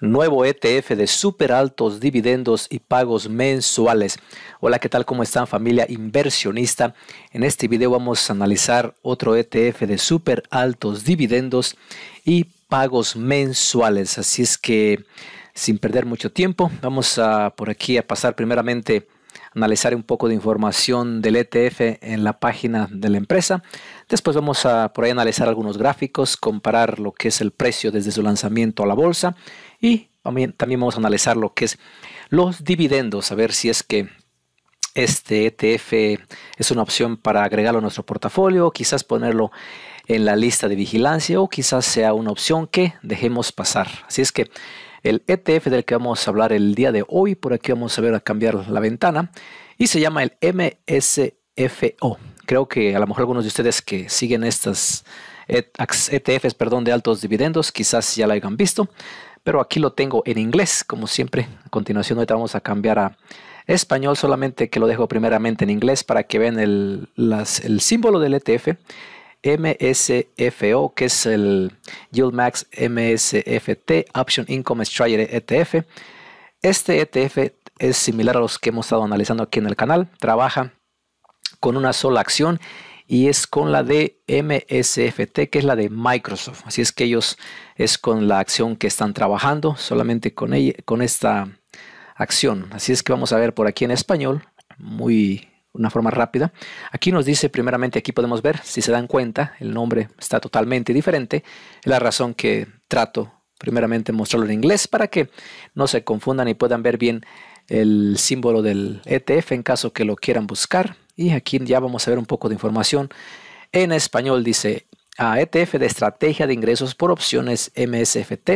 nuevo ETF de super altos dividendos y pagos mensuales. Hola, ¿qué tal? ¿Cómo están familia inversionista? En este video vamos a analizar otro ETF de super altos dividendos y pagos mensuales. Así es que sin perder mucho tiempo, vamos a por aquí a pasar primeramente analizar un poco de información del ETF en la página de la empresa. Después vamos a por ahí analizar algunos gráficos, comparar lo que es el precio desde su lanzamiento a la bolsa y también, también vamos a analizar lo que es los dividendos, a ver si es que este ETF es una opción para agregarlo a nuestro portafolio, quizás ponerlo en la lista de vigilancia o quizás sea una opción que dejemos pasar. Así es que el ETF del que vamos a hablar el día de hoy. Por aquí vamos a ver a cambiar la ventana y se llama el MSFO. Creo que a lo mejor algunos de ustedes que siguen estas ETFs e perdón, de altos dividendos quizás ya la hayan visto, pero aquí lo tengo en inglés, como siempre. A continuación, ahorita vamos a cambiar a español, solamente que lo dejo primeramente en inglés para que vean el, el símbolo del ETF MSFO, que es el Yield Max MSFT, Option Income Strategy ETF. Este ETF es similar a los que hemos estado analizando aquí en el canal. Trabaja con una sola acción y es con la de MSFT, que es la de Microsoft. Así es que ellos es con la acción que están trabajando, solamente con, con esta acción. Así es que vamos a ver por aquí en español, muy una forma rápida. Aquí nos dice primeramente, aquí podemos ver, si se dan cuenta, el nombre está totalmente diferente. la razón que trato primeramente mostrarlo en inglés para que no se confundan y puedan ver bien el símbolo del ETF en caso que lo quieran buscar. Y aquí ya vamos a ver un poco de información. En español dice a ETF de estrategia de ingresos por opciones MSFT.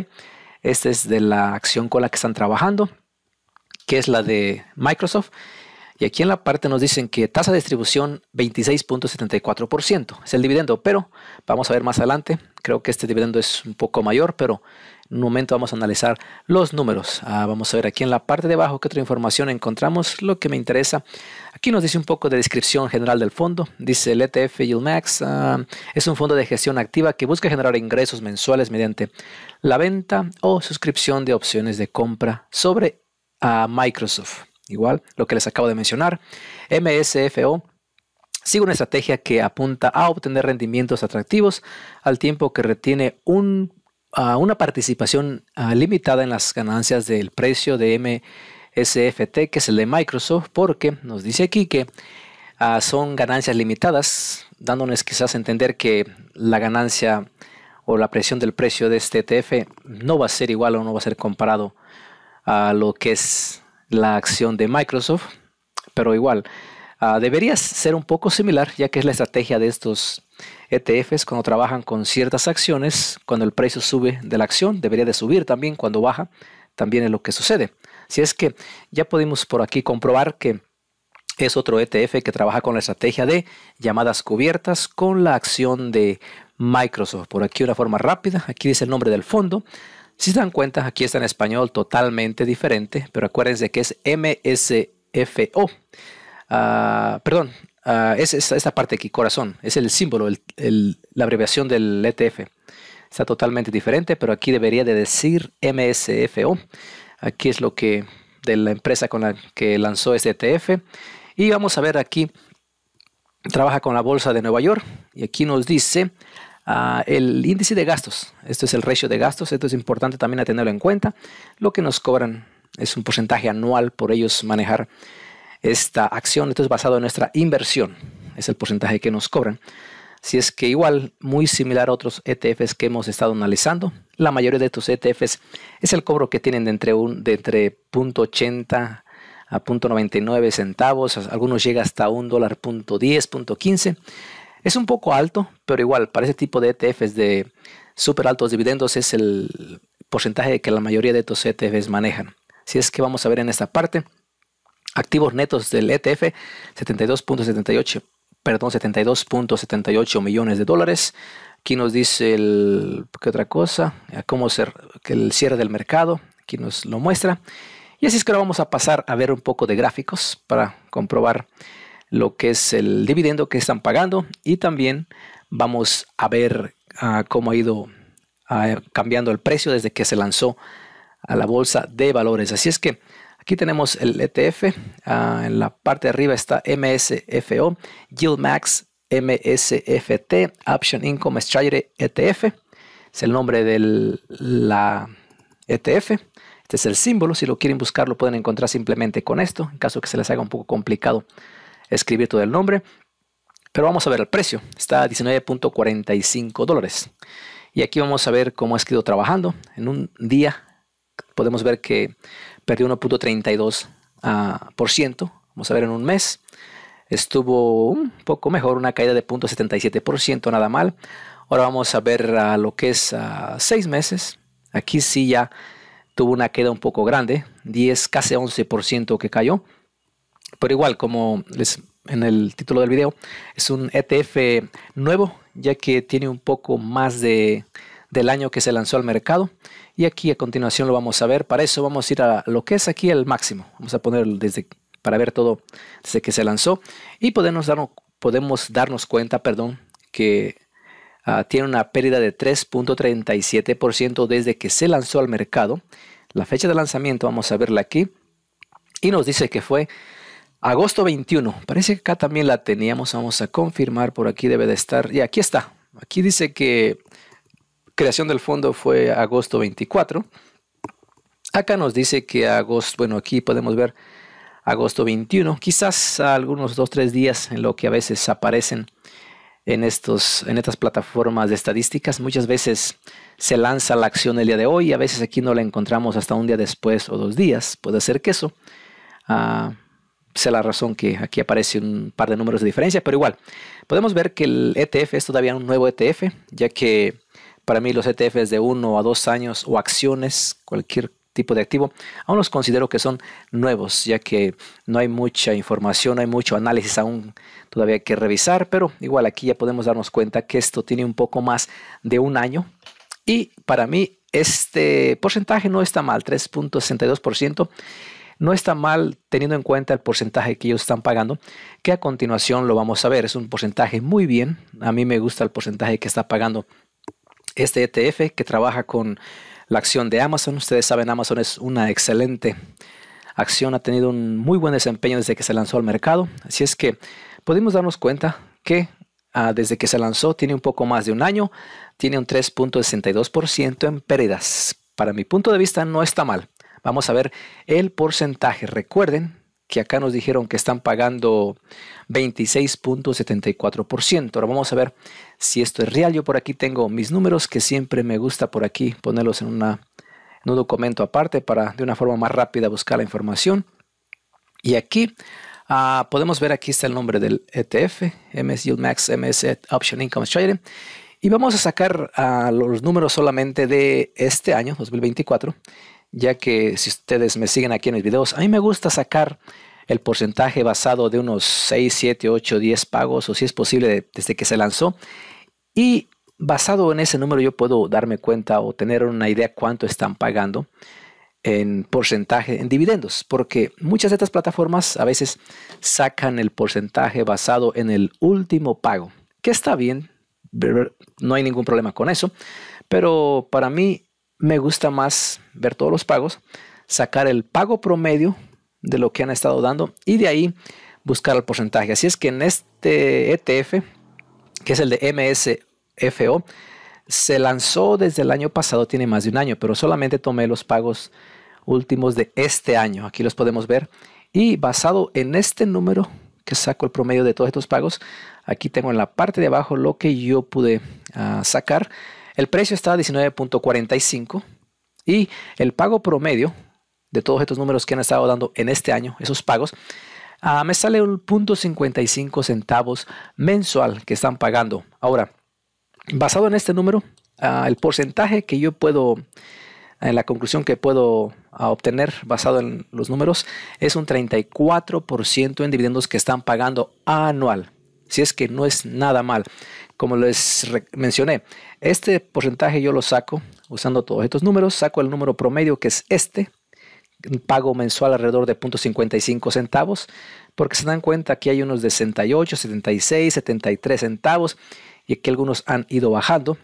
Esta es de la acción con la que están trabajando, que es la de Microsoft. Y aquí en la parte nos dicen que tasa de distribución 26.74%, es el dividendo, pero vamos a ver más adelante, creo que este dividendo es un poco mayor, pero en un momento vamos a analizar los números. Ah, vamos a ver aquí en la parte de abajo qué otra información encontramos, lo que me interesa. Aquí nos dice un poco de descripción general del fondo. Dice el ETF Yield ah, es un fondo de gestión activa que busca generar ingresos mensuales mediante la venta o suscripción de opciones de compra sobre ah, Microsoft igual lo que les acabo de mencionar, MSFO sigue una estrategia que apunta a obtener rendimientos atractivos al tiempo que retiene un, una participación limitada en las ganancias del precio de MSFT, que es el de Microsoft, porque nos dice aquí que son ganancias limitadas, dándonos quizás a entender que la ganancia o la presión del precio de este ETF no va a ser igual o no va a ser comparado a lo que es la acción de Microsoft, pero igual, ah, debería ser un poco similar, ya que es la estrategia de estos ETFs cuando trabajan con ciertas acciones, cuando el precio sube de la acción, debería de subir también, cuando baja, también es lo que sucede. Si es que ya pudimos por aquí comprobar que es otro ETF que trabaja con la estrategia de llamadas cubiertas con la acción de Microsoft. Por aquí una forma rápida, aquí dice el nombre del fondo, si se dan cuenta, aquí está en español totalmente diferente, pero acuérdense que es MSFO. Ah, perdón, ah, es, esta parte aquí, corazón, es el símbolo, la abreviación del ETF. Está totalmente diferente, pero aquí debería de decir MSFO. Aquí es lo que de la empresa con la que lanzó este ETF. Y vamos a ver aquí, trabaja con la Bolsa de Nueva York. Y aquí nos dice, Ah, el índice de gastos, esto es el ratio de gastos, esto es importante también a tenerlo en cuenta. Lo que nos cobran es un porcentaje anual por ellos manejar esta acción. Esto es basado en nuestra inversión, es el porcentaje que nos cobran. Si es que igual, muy similar a otros ETFs que hemos estado analizando, la mayoría de estos ETFs es el cobro que tienen de entre, un, de entre 0.80 a 0.99 centavos, algunos llega hasta un dólar, punto es un poco alto, pero igual, para ese tipo de ETFs de súper altos dividendos es el porcentaje que la mayoría de estos ETFs manejan. Si es que vamos a ver en esta parte, activos netos del e ETF, 72.78, perdón, 72.78 millones de dólares. Aquí nos dice el, ¿qué otra cosa? Cómo ser, el cierre del mercado, aquí nos lo muestra. Y así es que ahora vamos a pasar a ver un poco de gráficos para comprobar lo que es el dividendo que están pagando y también vamos a ver ah, cómo ha ido ah, cambiando el precio desde que se lanzó a la bolsa de valores. Así es que aquí tenemos el ETF, ah, en la parte de arriba está MSFO, Yield Max MSFT, Option Income Strategy ETF, es el nombre de la ETF. Este es el símbolo, si lo quieren buscar lo pueden encontrar simplemente con esto, en caso que se les haga un poco complicado escribir todo el nombre. Pero vamos a ver el precio. Está a 19.45 dólares. Y aquí vamos a ver cómo ha ido trabajando. En un día podemos ver que perdió 1.32%. Ah, vamos a ver en un mes. Estuvo un poco mejor, una caída de 0.77%, nada mal. Ahora vamos a ver ah, lo que es a ah, seis meses. Aquí sí ya tuvo una queda un poco grande, 10, casi 11% que cayó. Pero igual, como es en el título del video, es un ETF nuevo, ya que tiene un poco más de, del año que se lanzó al mercado. Y aquí a continuación lo vamos a ver. Para eso vamos a ir a lo que es aquí el máximo. Vamos a poner desde para ver todo desde que se lanzó y podemos darnos, podemos darnos cuenta, perdón, que ah, tiene una pérdida de 3.37% desde que se lanzó al mercado. La fecha de lanzamiento vamos a verla aquí y nos dice que fue Agosto 21. Parece que acá también la teníamos. Vamos a confirmar. Por aquí debe de estar. Y aquí está. Aquí dice que creación del fondo fue agosto 24. Acá nos dice que agosto, bueno, aquí podemos ver agosto 21, quizás algunos dos, tres días en lo que a veces aparecen en, estos, en estas plataformas de estadísticas. Muchas veces se lanza la acción el día de hoy, a veces aquí no la encontramos hasta un día después o dos días, puede ser que eso. Ah, sea la razón que aquí aparece un par de números de diferencia, pero igual, podemos ver que el ETF es todavía un nuevo ETF, ya que para mí los ETFs de uno a dos años o acciones, cualquier tipo de activo, aún los considero que son nuevos, ya que no hay mucha información, no hay mucho análisis aún todavía que revisar, pero igual aquí ya podemos darnos cuenta que esto tiene un poco más de un año y para mí este porcentaje no está mal, 3.62%. No está mal teniendo en cuenta el porcentaje que ellos están pagando, que a continuación lo vamos a ver. Es un porcentaje muy bien. A mí me gusta el porcentaje que está pagando este ETF que trabaja con la acción de Amazon. Ustedes saben, Amazon es una excelente acción, ha tenido un muy buen desempeño desde que se lanzó al mercado. Así es que podemos darnos cuenta que ah, desde que se lanzó tiene un poco más de un año, tiene un 3.62% en pérdidas. Para mi punto de vista no está mal. Vamos a ver el porcentaje. Recuerden que acá nos dijeron que están pagando 26.74%. Ahora vamos a ver si esto es real. Yo por aquí tengo mis números que siempre me gusta por aquí ponerlos en, un documento aparte para de una forma más rápida buscar la información. Y aquí ah, podemos ver, aquí está el nombre del ETF, MS Yield Max MS Option Income Strategy. Y vamos a sacar ah, los números solamente de este año, 2024 ya que si ustedes me siguen aquí en mis videos, a mí me gusta sacar el porcentaje basado de unos 6, 7, 8, 10 pagos, o si es posible desde que se lanzó. Y basado en ese número yo puedo darme cuenta o tener una idea cuánto están pagando en porcentaje en dividendos, porque muchas de estas plataformas a veces sacan el porcentaje basado en el último pago, que está bien, no hay ningún problema con eso, pero para mí me gusta más ver todos los pagos, sacar el pago promedio de lo que han estado dando y de ahí buscar el porcentaje. Así es que en este ETF, que es el de MSFO, se lanzó desde el año pasado, tiene más de un año, pero solamente tomé los pagos últimos de este año. Aquí los podemos ver. Y basado en este número que saco el promedio de todos estos pagos, aquí tengo en la parte de abajo lo que yo pude ah, sacar el precio está a 19.45 y el pago promedio de todos estos números que han estado dando en este año, esos pagos, ah, me sale un centavos mensual que están pagando. Ahora, basado en este número, ah, el porcentaje que yo puedo, en la conclusión que puedo ah, obtener basado en los números es un 34% en dividendos que están pagando anual. Si es que no es nada mal. Como les mencioné, este porcentaje yo lo saco usando todos estos números. Saco el número promedio que es este. Pago mensual alrededor de 0.55 centavos. Porque se dan cuenta que hay unos de 68, 76, 73 centavos. Y que algunos han ido bajando.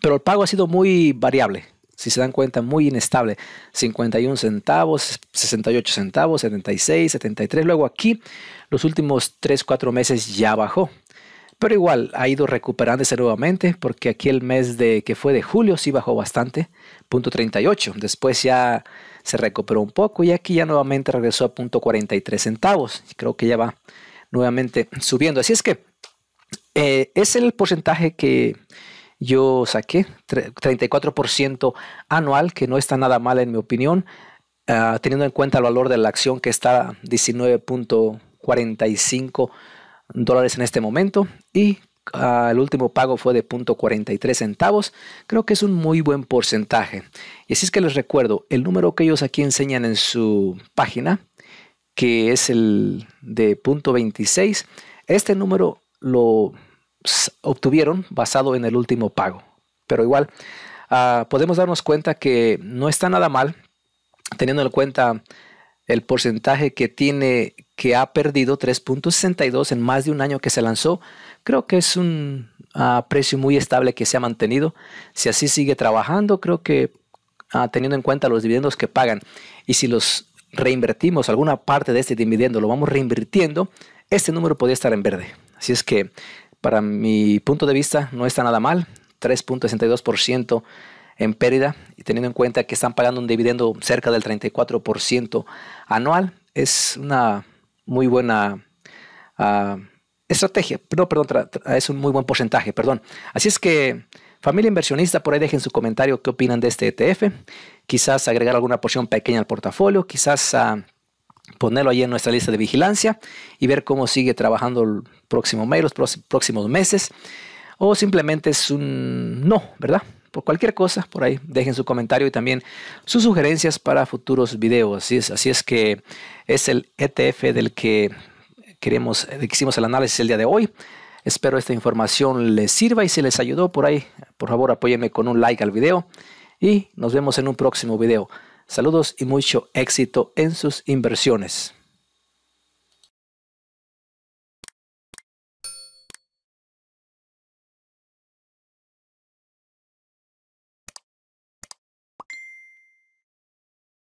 Pero el pago ha sido muy variable. Si se dan cuenta, muy inestable. 51 centavos, 68 centavos, 76, 73. Luego aquí, los últimos 3, 4 meses ya bajó. Pero igual ha ido recuperándose nuevamente porque aquí el mes de que fue de julio sí bajó bastante, punto 38. Después ya se recuperó un poco y aquí ya nuevamente regresó a punto 43 centavos. Creo que ya va nuevamente subiendo. Así es que eh, es el porcentaje que yo saqué, 34% anual, que no está nada mal en mi opinión, ah, teniendo en cuenta el valor de la acción que está 19.45 dólares en este momento y ah, el último pago fue de 0.43 centavos. Creo que es un muy buen porcentaje. Y así es que les recuerdo, el número que ellos aquí enseñan en su página, que es el de 0.26, este número lo obtuvieron basado en el último pago. Pero igual, ah, podemos darnos cuenta que no está nada mal teniendo en cuenta el porcentaje que tiene que ha perdido 3.62 en más de un año que se lanzó, creo que es un ah, precio muy estable que se ha mantenido. Si así sigue trabajando, creo que ah, teniendo en cuenta los dividendos que pagan y si los reinvertimos, alguna parte de este dividendo lo vamos reinvirtiendo, este número podría estar en verde. Así es que para mi punto de vista no está nada mal, 3.62% en pérdida y teniendo en cuenta que están pagando un dividendo cerca del 34% anual, es una muy buena ah, estrategia. No, perdón, es un muy buen porcentaje, perdón. Así es que, familia inversionista, por ahí dejen su comentario qué opinan de este ETF. Quizás agregar alguna porción pequeña al portafolio, quizás ah, ponerlo ahí en nuestra lista de vigilancia y ver cómo sigue trabajando el próximo mes, los próximos meses. O simplemente es un no, ¿verdad? por cualquier cosa por ahí. Dejen su comentario y también sus sugerencias para futuros videos. Así es, así es que es el ETF del que queremos, del que hicimos el análisis el día de hoy. Espero esta información les sirva y si les ayudó por ahí, por favor apóyenme con un like al video y nos vemos en un próximo video. Saludos y mucho éxito en sus inversiones.